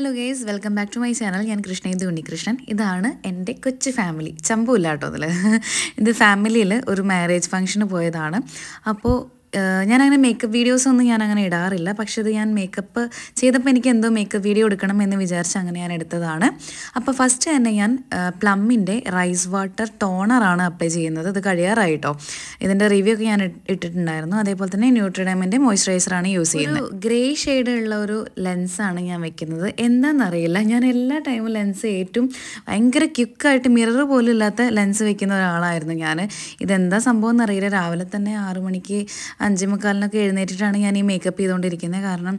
hello guys welcome back to my channel ഞാൻ കൃഷ്ണേന്ദു ഉണ്ണികൃഷ്ണൻ ഇതാണ് എൻ്റെ കൊച്ചു ഫാമിലി ചമ്പൂല്ല കേട്ടോ അതിൽ ഇത് ഫാമിലിയിൽ ഒരു മാരേജ് ഫംഗ്ഷന് പോയതാണ് അപ്പോൾ ഞാനങ്ങനെ മേക്കപ്പ് വീഡിയോസ് ഒന്നും ഞാൻ അങ്ങനെ ഇടാറില്ല പക്ഷേ ഇത് ഞാൻ മേക്കപ്പ് ചെയ്തപ്പോൾ എനിക്ക് എന്തോ മേക്കപ്പ് വീഡിയോ എടുക്കണം എന്ന് വിചാരിച്ച് അങ്ങനെ ഞാൻ എടുത്തതാണ് അപ്പോൾ ഫസ്റ്റ് തന്നെ ഞാൻ പ്ലമ്മിൻ്റെ റൈസ് വാട്ടർ ടോണറാണ് അപ്ലൈ ചെയ്യുന്നത് ഇത് കഴിയാറായിട്ടോ ഇതിൻ്റെ റിവ്യൂ ഒക്കെ ഞാൻ ഇട്ടിട്ടുണ്ടായിരുന്നു അതേപോലെ തന്നെ ന്യൂട്രിഡാമിൻ്റെ മോയ്സ്ചറൈസറാണ് യൂസ് ചെയ്യുന്നത് ഗ്രേ ഷെയ്ഡ് ഉള്ള ഒരു ലെൻസാണ് ഞാൻ വെക്കുന്നത് എന്താണെന്നറിയില്ല ഞാൻ എല്ലാ ടൈമും ലെൻസ് ഏറ്റവും ഭയങ്കര ക്യുക്കായിട്ട് മിറർ പോലും ഇല്ലാത്ത ലെൻസ് വെക്കുന്ന ഒരാളായിരുന്നു ഞാൻ ഇതെന്താ സംഭവം എന്നറിയില്ല രാവിലെ തന്നെ ആറു മണിക്ക് അഞ്ചേ മുക്കാലിനൊക്കെ എഴുന്നേറ്റിട്ടാണ് ഞാൻ ഈ മേക്കപ്പ് ചെയ്തുകൊണ്ടിരിക്കുന്നത് കാരണം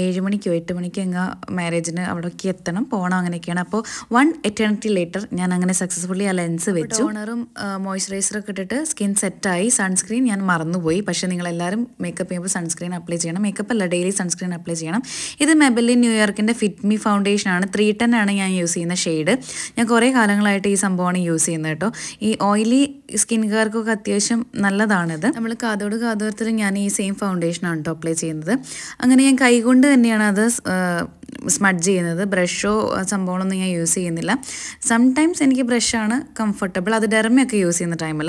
ഏഴ് മണിക്കോ എട്ട് മണിക്കോ എങ്ങാ മാരേജിന് അവിടേക്ക് എത്തണം പോകണം അങ്ങനെയൊക്കെയാണ് അപ്പോൾ വൺ എറ്റേണിറ്റി ലേറ്റർ ഞാൻ അങ്ങനെ സക്സസ്ഫുള്ളി ആ ലെൻസ് വെച്ചു ടോണറും മോയ്സ്ചറൈസറൊക്കെ ഇട്ടിട്ട് സ്കിൻ സെറ്റായി സൺസ്ക്രീൻ ഞാൻ മറന്നുപോയി പക്ഷേ നിങ്ങളെല്ലാവരും മേക്കപ്പ് ചെയ്യുമ്പോൾ സൺസ്ക്രീൻ അപ്ലൈ ചെയ്യണം മേക്കപ്പ് അല്ല ഡെയിലി സൺസ്ക്രീൻ അപ്ലൈ ചെയ്യണം ഇത് മെബലിൻ ന്യൂയോർക്കിൻ്റെ ഫിറ്റ്മി ഫൗണ്ടേഷൻ ആണ് ത്രീ ടെൻ ആണ് ഞാൻ യൂസ് ചെയ്യുന്ന ഷെയ്ഡ് ഞാൻ കുറേ കാലങ്ങളായിട്ട് ഈ സംഭവമാണ് യൂസ് ചെയ്യുന്നത് കേട്ടോ ഈ ഓയിലി കെയർക്കൊക്കെ അത്യാവശ്യം നല്ലതാണിത് നമ്മൾ കാതോട് കാതോർത്ത് എല്ലാത്തിലും ഞാൻ ഈ സെയിം ഫൗണ്ടേഷനാണ് കേട്ടോ അപ്ലൈ ചെയ്യുന്നത് അങ്ങനെ ഞാൻ കൈകൊണ്ട് തന്നെയാണ് അത് സ്മഡ് ചെയ്യുന്നത് ബ്രഷോ സംഭവങ്ങളൊന്നും ഞാൻ യൂസ് ചെയ്യുന്നില്ല സംടൈംസ് എനിക്ക് ബ്രഷാണ് കംഫർട്ടബിൾ അത് ഡെർമയൊക്കെ യൂസ് ചെയ്യുന്ന ടൈമിൽ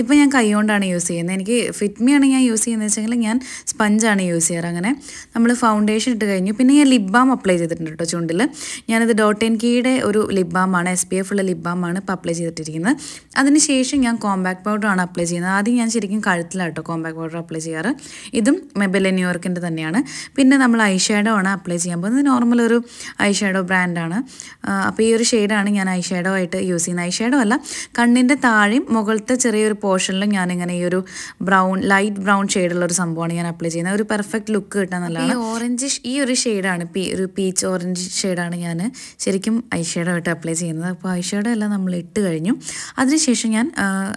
ഇപ്പോൾ ഞാൻ കൈകൊണ്ടാണ് യൂസ് ചെയ്യുന്നത് എനിക്ക് ഫിറ്റ്മിയാണ് ഞാൻ യൂസ് ചെയ്യുന്നത് വെച്ചെങ്കിൽ ഞാൻ സ്പഞ്ചാണ് യൂസ് ചെയ്യാറ് അങ്ങനെ നമ്മൾ ഫൗണ്ടേഷൻ ഇട്ട് കഴിഞ്ഞു പിന്നെ ഞാൻ ലിപ് ബാം അപ്ലൈ ചെയ്തിട്ടുണ്ട് കേട്ടോ ചുണ്ടിൽ ഞാനത് ഡോട്ട് എൻ കീയുടെ ഒരു ലിപ് ബാമാണ് എസ് പി എഫ് ഉള്ള ലിപ് ബാമാണ് ഇപ്പോൾ അപ്ലൈ ചെയ്തിട്ടിരിക്കുന്നത് അതിനുശേഷം ഞാൻ കോമ്പാക്ട് പൗഡറാണ് അപ്ലൈ ചെയ്യുന്നത് ആദ്യം ഞാൻ ശരിക്കും കേട്ടോ കോമ്പാക്ട് പൗഡർ അപ്ലൈ അപ്ലൈ ചെയ്യാറ് ഇതും മെബലെ ന്യൂയോർക്കിൻ്റെ തന്നെയാണ് പിന്നെ നമ്മൾ ഐ ഷാഡോ ആണ് അപ്ലൈ ചെയ്യാൻ പോകുന്നത് നോർമൽ ഒരു ഐ ഷാഡോ ബ്രാൻഡാണ് അപ്പോൾ ഈ ഒരു ഷെയ്ഡാണ് ഞാൻ ഐ ഷാഡോ ആയിട്ട് യൂസ് ചെയ്യുന്നത് ഐ ഷാഡോ അല്ല കണ്ണിൻ്റെ താഴെയും മുകളിലത്തെ ചെറിയൊരു പോർഷനിലും ഞാനിങ്ങനെ ഈ ഒരു ബ്രൗൺ ലൈറ്റ് ബ്രൗൺ ഷെയ്ഡുള്ള ഒരു സംഭവമാണ് ഞാൻ അപ്ലൈ ചെയ്യുന്നത് ഒരു പെർഫെക്റ്റ് ലുക്ക് കിട്ടാൻ നല്ലതാണ് ഓറഞ്ച് ഈ ഒരു ഷെയ്ഡാണ് പി ഒരു പീച്ച് ഓറഞ്ച് ഷെയ്ഡാണ് ഞാൻ ശരിക്കും ഐ ഷാഡോ ആയിട്ട് അപ്ലൈ ചെയ്യുന്നത് അപ്പോൾ ഐ ഷാഡോ എല്ലാം നമ്മൾ ഇട്ട് കഴിഞ്ഞു അതിനുശേഷം ഞാൻ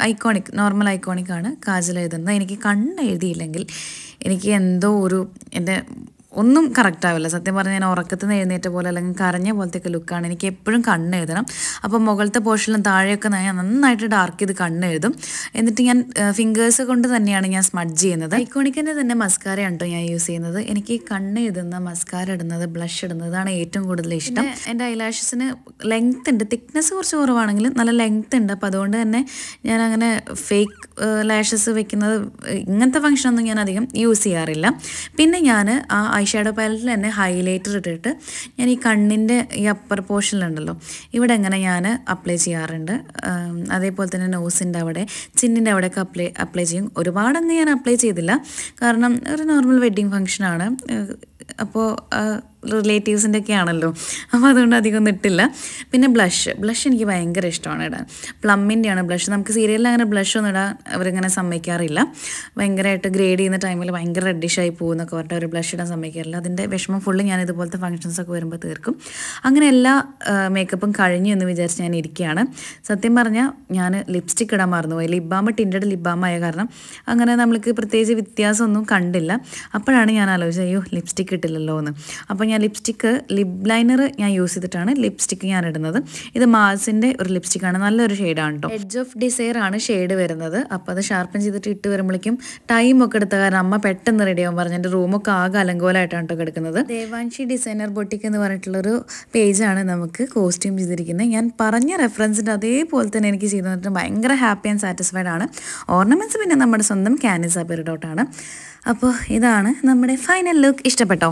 ഐക്കോണിക് നോർമൽ ഐക്കോണിക് ആണ് കാജൽ എഴുതുന്നത് എനിക്ക് കണ്ണ് എഴുതി ഇല്ലെങ്കിൽ എനിക്ക് എന്തോ ഒരു എൻ്റെ ഒന്നും കറക്റ്റ് ആവില്ല സത്യം പറഞ്ഞാൽ ഞാൻ ഉറക്കത്തിൽ നിന്ന് എഴുന്നേറ്റ പോലെ അല്ലെങ്കിൽ കരഞ്ഞ പോലത്തെയൊക്കെ ലുക്കാണ് എനിക്ക് എപ്പോഴും കണ്ണ് എഴുതണം അപ്പോൾ മുകളിലത്തെ പോർഷനിലും താഴെയൊക്കെ ഞാൻ നന്നായിട്ട് ഡാർക്ക് ചെയ്ത് കണ്ണ് എഴുതും എന്നിട്ട് ഞാൻ ഫിംഗേഴ്സ് കൊണ്ട് തന്നെയാണ് ഞാൻ സ്മഡ്ജ് ചെയ്യുന്നത് ഐക്കോണിക്കിൻ്റെ തന്നെ മസ്കാര കേട്ടോ ഞാൻ യൂസ് ചെയ്യുന്നത് എനിക്ക് കണ്ണ് എഴുതുന്ന മസ്കാര ഇടുന്നത് ബ്ലഷ് ഇടുന്നതാണ് ഏറ്റവും കൂടുതൽ ഇഷ്ടം എൻ്റെ ഐലാഷസിന് ലെങ്ത് ഉണ്ട് തിക്നെസ് കുറച്ച് കുറവാണെങ്കിലും നല്ല ലെങ്ത് ഉണ്ട് അപ്പോൾ അതുകൊണ്ട് തന്നെ ഞാൻ അങ്ങനെ ഫേക്ക് ലാഷസ് വെക്കുന്നത് ഇങ്ങനത്തെ ഫങ്ഷനൊന്നും ഞാൻ അധികം യൂസ് ചെയ്യാറില്ല പിന്നെ ഞാൻ ആ ഐ ഷാഡോ പാലറ്റിൽ തന്നെ ഹൈലൈറ്റർ ഇട്ടിട്ട് ഞാൻ ഈ കണ്ണിൻ്റെ ഈ അപ്പർ പോർഷനിലുണ്ടല്ലോ ഇവിടെ അങ്ങനെ ഞാൻ അപ്ലൈ ചെയ്യാറുണ്ട് അതേപോലെ തന്നെ നോസിൻ്റെ അവിടെ ചിന്നിൻ്റെ ഒക്കെ അപ്ലൈ അപ്ലൈ ചെയ്യും ഒരുപാടങ്ങ് ഞാൻ അപ്ലൈ ചെയ്തില്ല കാരണം ഒരു നോർമൽ വെഡ്ഡിങ് ഫങ്ഷനാണ് അപ്പോൾ റിലേറ്റീവ്സിൻ്റെ ഒക്കെ ആണല്ലോ അപ്പോൾ അതുകൊണ്ട് അധികം ഒന്നും ഇട്ടില്ല പിന്നെ ബ്ലഷ് ബ്ലഷ് എനിക്ക് ഭയങ്കര ഇഷ്ടമാണ് ഇടാൻ പ്ലമ്മിൻ്റെയാണ് ബ്ലഷ് നമുക്ക് സീരിയലിൽ അങ്ങനെ ബ്ലഷ് ഒന്നും ഇടാൻ അവരിങ്ങനെ സമ്മതിക്കാറില്ല ഭയങ്കരമായിട്ട് ഗ്രേഡ് ചെയ്യുന്ന ടൈമിൽ ഭയങ്കര റെഡിഷായി പോകുമെന്നൊക്കെ പറഞ്ഞിട്ട് അവർ ബ്ലഷ് ഇടാൻ സമ്മതിക്കാറില്ല അതിൻ്റെ വിഷമം ഫുള്ള് ഞാൻ ഇതുപോലത്തെ ഒക്കെ വരുമ്പോൾ തീർക്കും അങ്ങനെ എല്ലാ മേക്കപ്പും കഴിഞ്ഞു എന്ന് വിചാരിച്ച് ഞാൻ ഇരിക്കുകയാണ് സത്യം പറഞ്ഞാൽ ഞാൻ ലിപ്സ്റ്റിക് ഇടാൻ മറന്നുപോയി ലിപ് ബാം ടിൻഡഡ് ലിപ് ആയ കാരണം അങ്ങനെ നമ്മൾക്ക് പ്രത്യേകിച്ച് വ്യത്യാസമൊന്നും കണ്ടില്ല അപ്പോഴാണ് ഞാൻ ആലോചിച്ചത് അയ്യോ ലിപ്സ്റ്റിക് ഇട്ടില്ലല്ലോ എന്ന് അപ്പോൾ ഞാൻ ഞാൻ ലിപ്സ്റ്റിക്ക് ലിപ് ലൈനർ ഞാൻ യൂസ് ചെയ്തിട്ടാണ് ലിപ്സ്റ്റിക്ക് ഞാൻ ഇടുന്നത് ഇത് മാൾസിൻ്റെ ഒരു ലിപ്സ്റ്റിക്കാണ് നല്ലൊരു ഷെയ്ഡാണ് കേട്ടോ എഡ്ജ് ഓഫ് ഡിസൈർ ആണ് ഷെയ്ഡ് വരുന്നത് അപ്പോൾ അത് ഷാർപ്പൻ ചെയ്തിട്ട് ഇട്ട് വരുമ്പോഴേക്കും ടൈം ഒക്കെ എടുത്ത കാരണം അമ്മ പെട്ടെന്ന് റെഡിയാവും പറഞ്ഞു എൻ്റെ റൂമൊക്കെ ആകെ അലങ്കോലായിട്ടാണ് കേട്ടോ കിടക്കുന്നത് ദേവാൻഷി ഡിസൈനർ ബൊട്ടിക്ക് എന്ന് പറഞ്ഞിട്ടുള്ളൊരു പേജാണ് നമുക്ക് കോസ്റ്റ്യൂം ചെയ്തിരിക്കുന്നത് ഞാൻ പറഞ്ഞ റെഫറൻസിൻ്റെ അതേപോലെ തന്നെ എനിക്ക് ചെയ്തു തന്നിട്ട് ഭയങ്കര ഹാപ്പി ആൻഡ് സാറ്റിസ്ഫൈഡ് ആണ് ഓർണമെൻറ്റ്സ് പിന്നെ നമ്മുടെ സ്വന്തം ക്യാനിസ ഡോട്ടാണ് അപ്പോൾ ഇതാണ് നമ്മുടെ ഫൈനൽ ലുക്ക് ഇഷ്ടപ്പെട്ടോ